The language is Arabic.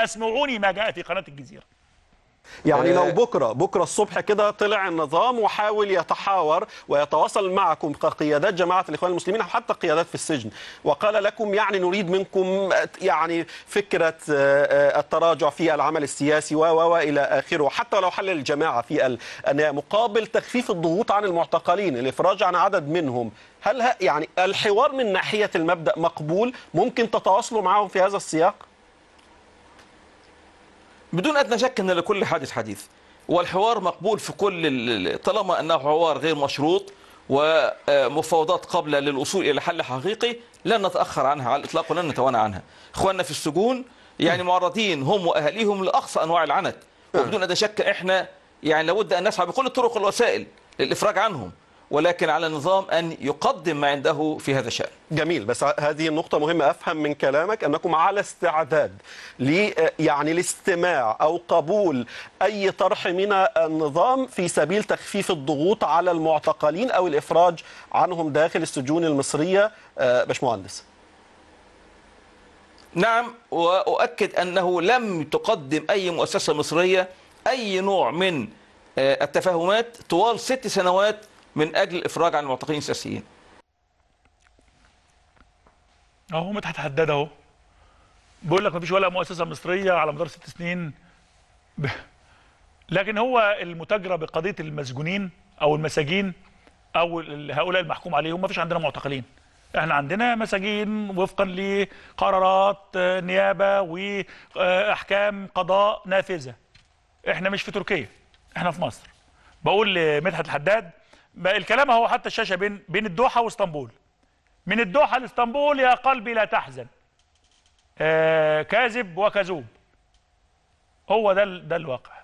اسمعوني ما جاء في قناه الجزيره يعني لو آه. بكرة بكرة الصبح كده طلع النظام وحاول يتحاور ويتواصل معكم كقيادات جماعة الإخوان المسلمين أو حتى قيادات في السجن وقال لكم يعني نريد منكم يعني فكرة آه، آه، التراجع في العمل السياسي و و إلى آخره حتى لو حل الجماعة في الأنية مقابل تخفيف الضغوط عن المعتقلين الإفراج عن عدد منهم هل يعني الحوار من ناحية المبدأ مقبول ممكن تتواصلوا معهم في هذا السياق؟ بدون أدنى شك أن لكل حادث حديث والحوار مقبول في كل طالما أنه حوار غير مشروط ومفاوضات قبل للوصول إلى حل حقيقي لن نتأخر عنها على الإطلاق ولن نتوانى عنها إخواننا في السجون يعني معرضين هم واهاليهم لأقصى أنواع العنت وبدون أدنى شك إحنا يعني لابد أن نسعى بكل الطرق والوسائل للإفراج عنهم ولكن على النظام أن يقدم ما عنده في هذا الشأن جميل بس هذه النقطة مهمة أفهم من كلامك أنكم على استعداد لي يعني الاستماع أو قبول أي طرح من النظام في سبيل تخفيف الضغوط على المعتقلين أو الإفراج عنهم داخل السجون المصرية آه، باشمهندس نعم وأؤكد أنه لم تقدم أي مؤسسة مصرية أي نوع من آه، التفاهمات طوال ست سنوات من اجل الافراج عن المعتقلين السياسيين اهو متى حداد اهو بيقول لك ما فيش ولا مؤسسه مصريه على مدار ست سنين ب... لكن هو المتاجره بقضيه المسجونين او المساجين او هؤلاء المحكوم عليهم ما فيش عندنا معتقلين احنا عندنا مساجين وفقا لقرارات نيابه واحكام قضاء نافذه احنا مش في تركيا احنا في مصر بقول لمدحت الحداد الكلام هو حتى الشاشه بين بين الدوحه واسطنبول من الدوحه لاسطنبول يا قلبي لا تحزن آه كاذب وكذوب هو ده ده الواقع